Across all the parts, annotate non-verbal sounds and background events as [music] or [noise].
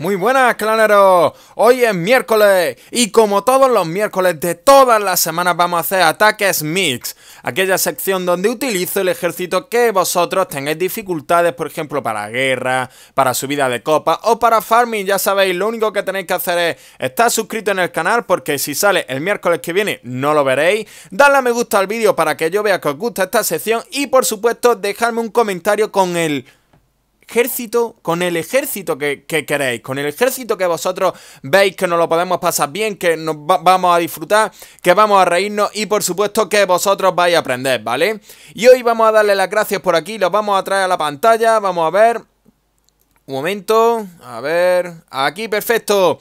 Muy buenas, claneros. Hoy es miércoles y como todos los miércoles de todas las semanas vamos a hacer ataques mix, aquella sección donde utilizo el ejército que vosotros tengáis dificultades, por ejemplo, para guerra, para subida de copa o para farming. Ya sabéis, lo único que tenéis que hacer es estar suscrito en el canal porque si sale el miércoles que viene no lo veréis. Dadle a me gusta al vídeo para que yo vea que os gusta esta sección y por supuesto dejadme un comentario con el ejército, con el ejército que, queréis, con el ejército que vosotros veis que nos lo podemos pasar bien, que nos vamos a disfrutar, que vamos a reírnos y por supuesto que vosotros vais a aprender, ¿vale? Y hoy vamos a darle las gracias por aquí, los vamos a traer a la pantalla, vamos a ver... Un momento, a ver, aquí perfecto.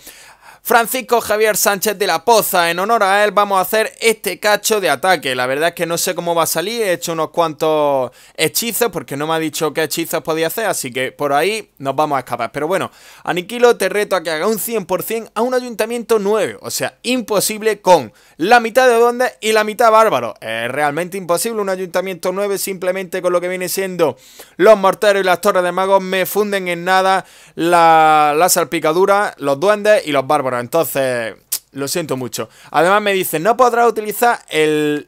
Francisco Javier Sánchez de la Poza. En honor a él vamos a hacer este cacho de ataque. La verdad es que no sé cómo va a salir. He hecho unos cuantos hechizos porque no me ha dicho qué hechizos podía hacer. Así que por ahí nos vamos a escapar. Pero bueno, Aniquilo te reto a que haga un 100% a un ayuntamiento 9. O sea, imposible con la mitad de duendes y la mitad bárbaros Es realmente imposible un ayuntamiento 9 simplemente con lo que viene siendo los morteros y las torres de magos me funden en nada la salpicadura, los duendes y los bárbaros entonces, lo siento mucho. Además me dice, no podrá utilizar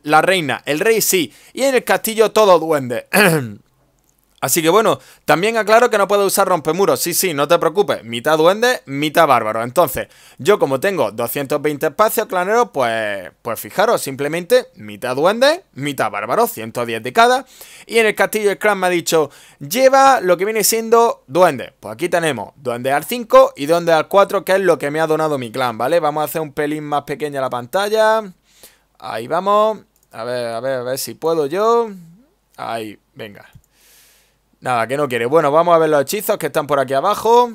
la reina, el rey sí, y en el castillo todo duende. [clears throat] Así que bueno, también aclaro que no puedo usar rompemuros, sí, sí, no te preocupes, mitad duende, mitad bárbaro. Entonces, yo como tengo 220 espacios, claneros, pues, pues fijaros, simplemente mitad duende, mitad bárbaro, 110 de cada. Y en el castillo el clan me ha dicho, lleva lo que viene siendo duende. Pues aquí tenemos duende al 5 y duende al 4, que es lo que me ha donado mi clan, ¿vale? Vamos a hacer un pelín más pequeña la pantalla. Ahí vamos. A ver, a ver, a ver si puedo yo. Ahí, venga. Nada, que no quiere. Bueno, vamos a ver los hechizos que están por aquí abajo.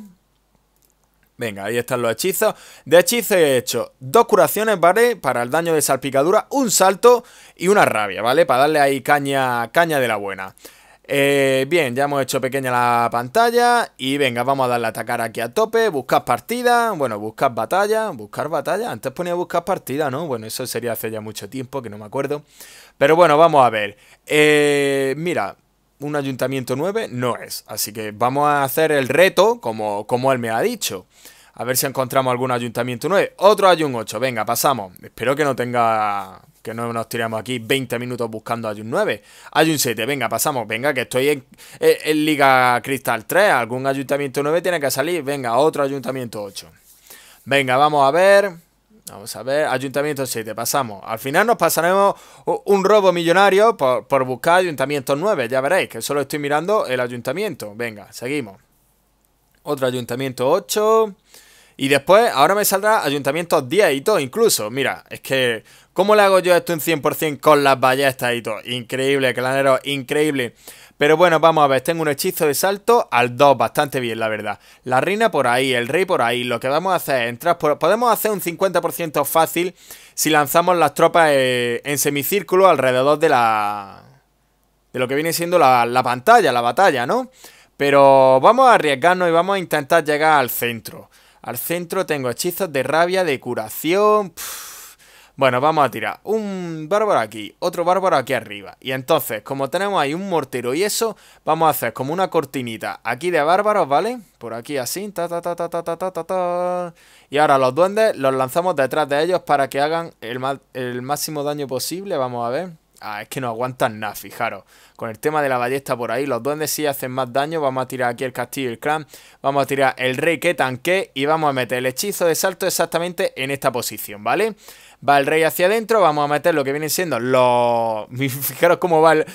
Venga, ahí están los hechizos. De hechizo he hecho dos curaciones, ¿vale? Para el daño de salpicadura, un salto y una rabia, ¿vale? Para darle ahí caña, caña de la buena. Eh, bien, ya hemos hecho pequeña la pantalla y venga, vamos a darle a atacar aquí a tope, buscar partida, bueno, buscar batalla, buscar batalla, antes ponía buscar partida, ¿no? Bueno, eso sería hace ya mucho tiempo, que no me acuerdo. Pero bueno, vamos a ver. Eh, mira, un ayuntamiento 9 no es. Así que vamos a hacer el reto como, como él me ha dicho. A ver si encontramos algún ayuntamiento 9. Otro ayun 8. Venga, pasamos. Espero que no tenga... Que no nos tiramos aquí 20 minutos buscando ayun 9. un 7. Venga, pasamos. Venga, que estoy en, eh, en Liga Cristal 3. Algún ayuntamiento 9 tiene que salir. Venga, otro ayuntamiento 8. Venga, vamos a ver... Vamos a ver, Ayuntamiento 7, pasamos. Al final nos pasaremos un robo millonario por, buscar Ayuntamiento 9, ya veréis, que solo estoy mirando el Ayuntamiento. Venga, seguimos. Otro Ayuntamiento 8. Y después, ahora me saldrá Ayuntamiento 10 y todo, incluso. Mira, es que ¿Cómo le hago yo esto en 100% con las ballestas y todo? Increíble, clanero, increíble. Pero bueno, vamos a ver, tengo un hechizo de salto al 2, bastante bien la verdad. La reina por ahí, el rey por ahí, lo que vamos a hacer es entrar Podemos hacer un 50% fácil si lanzamos las tropas eh, en semicírculo alrededor de la... De lo que viene siendo la, pantalla, la batalla, ¿no? Pero vamos a arriesgarnos y vamos a intentar llegar al centro. Al centro tengo hechizos de rabia, de curación... Bueno, vamos a tirar un bárbaro aquí, otro bárbaro aquí arriba. Y entonces, como tenemos ahí un mortero y eso, vamos a hacer como una cortinita aquí de bárbaros, ¿vale? Por aquí así, ta ta ta ta ta Y ahora los duendes los lanzamos detrás de ellos para que hagan el, el máximo daño posible, vamos a ver. Ah, es que no aguantan nada, fijaros. Con el tema de la ballesta por ahí, los duendes sí hacen más daño. Vamos a tirar aquí el castillo y el clan. Vamos a tirar el rey que tanque y vamos a meter el hechizo de salto exactamente en esta posición, ¿vale? Va el rey hacia adentro, vamos a meter lo que vienen siendo los... [laughs] Fijaros cómo va el...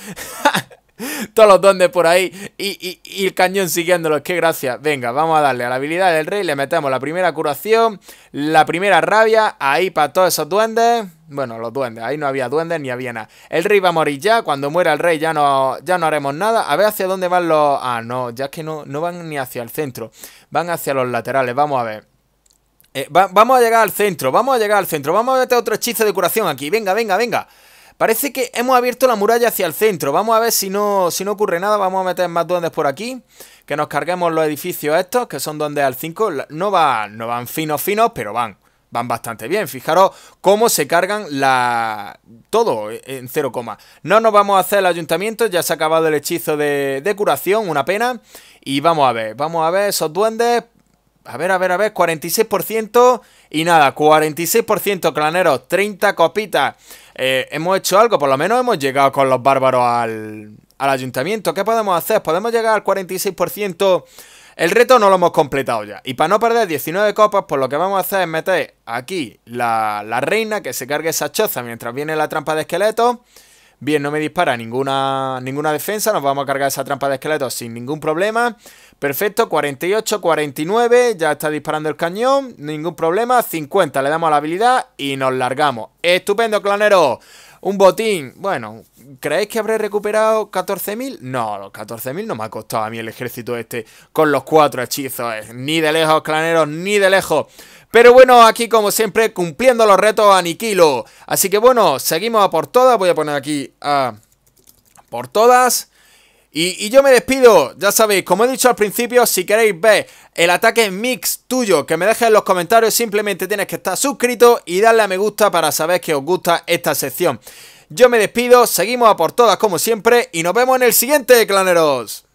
[laughs] Todos los duendes por ahí y, y, el cañón siguiéndolos, qué gracia. Venga, vamos a darle a la habilidad del rey, le metemos la primera curación, la primera rabia, ahí para todos esos duendes... Bueno, los duendes. Ahí no había duendes ni había nada. El rey va a morir ya. Cuando muera el rey ya no, ya no haremos nada. A ver hacia dónde van los... Ah, no. Ya es que no, no van ni hacia el centro. Van hacia los laterales. Vamos a ver. Eh, vamos a llegar al centro. Vamos a llegar al centro. Vamos a meter otro hechizo de curación aquí. Venga, venga, venga. Parece que hemos abierto la muralla hacia el centro. Vamos a ver si no, si no ocurre nada. Vamos a meter más duendes por aquí. Que nos carguemos los edificios estos, que son donde al 5. No, van, no van finos, finos, pero van van bastante bien. Fijaros cómo se cargan la todo en cero No nos vamos a hacer el ayuntamiento, ya se ha acabado el hechizo de, curación, una pena. Y vamos a ver, vamos a ver esos duendes. A ver, a ver, a ver, 46% y nada, 46% claneros, 30 copitas. Eh, hemos hecho algo, por lo menos hemos llegado con los bárbaros al, al ayuntamiento. ¿Qué podemos hacer? Podemos llegar al 46% el reto no lo hemos completado ya. Y para no perder 19 copas, pues lo que vamos a hacer es meter aquí la, reina que se cargue esa choza mientras viene la trampa de esqueletos. Bien, no me dispara ninguna, ninguna defensa. Nos vamos a cargar esa trampa de esqueletos sin ningún problema. Perfecto, 48, 49. Ya está disparando el cañón. Ningún problema. 50, le damos a la habilidad y nos largamos. ¡Estupendo, clanero! Un botín. Bueno, ¿creéis que habré recuperado 14.000? No, los 14.000 no me ha costado a mí el ejército este con los cuatro hechizos. Eh, ni de lejos, claneros, ni de lejos. Pero bueno, aquí como siempre cumpliendo los retos aniquilo. Así que bueno, seguimos a por todas. Voy a poner aquí a por todas. Y, yo me despido, ya sabéis, como he dicho al principio, si queréis ver el ataque mix tuyo que me dejes en los comentarios, simplemente tienes que estar suscrito y darle a me gusta para saber que os gusta esta sección. Yo me despido, seguimos a por todas como siempre y nos vemos en el siguiente, claneros.